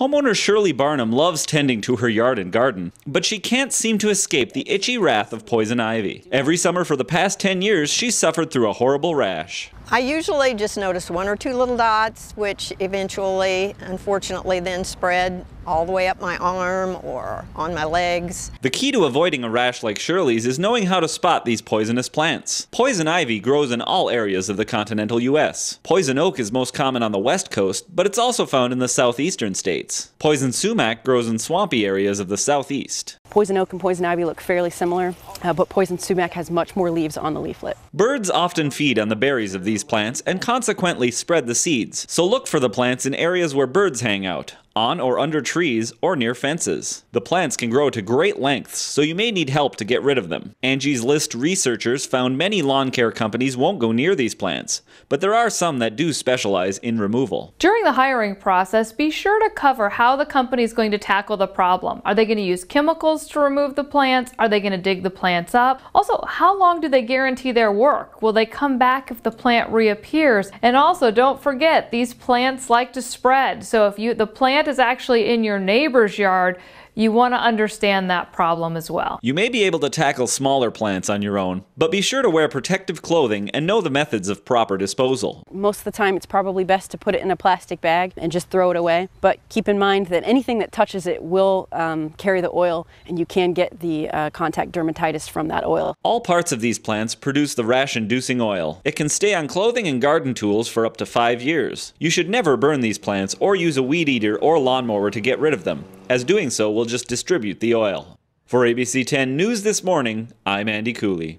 Homeowner Shirley Barnum loves tending to her yard and garden, but she can't seem to escape the itchy wrath of poison ivy. Every summer for the past 10 years, she suffered through a horrible rash. I usually just notice one or two little dots, which eventually, unfortunately, then spread all the way up my arm or on my legs. The key to avoiding a rash like Shirley's is knowing how to spot these poisonous plants. Poison ivy grows in all areas of the continental US. Poison oak is most common on the west coast, but it's also found in the southeastern states. Poison sumac grows in swampy areas of the southeast. Poison oak and poison ivy look fairly similar, uh, but poison sumac has much more leaves on the leaflet. Birds often feed on the berries of these plants and consequently spread the seeds, so look for the plants in areas where birds hang out on or under trees or near fences. The plants can grow to great lengths, so you may need help to get rid of them. Angie's List researchers found many lawn care companies won't go near these plants, but there are some that do specialize in removal. During the hiring process, be sure to cover how the company is going to tackle the problem. Are they going to use chemicals to remove the plants? Are they going to dig the plants up? Also, how long do they guarantee their work? Will they come back if the plant reappears? And also, don't forget, these plants like to spread, so if you the plant plant is actually in your neighbor's yard, you want to understand that problem as well. You may be able to tackle smaller plants on your own, but be sure to wear protective clothing and know the methods of proper disposal. Most of the time it's probably best to put it in a plastic bag and just throw it away, but keep in mind that anything that touches it will um, carry the oil and you can get the uh, contact dermatitis from that oil. All parts of these plants produce the rash-inducing oil. It can stay on clothing and garden tools for up to five years. You should never burn these plants or use a weed eater or lawnmower to get rid of them as doing so will just distribute the oil. For ABC 10 News This Morning, I'm Andy Cooley.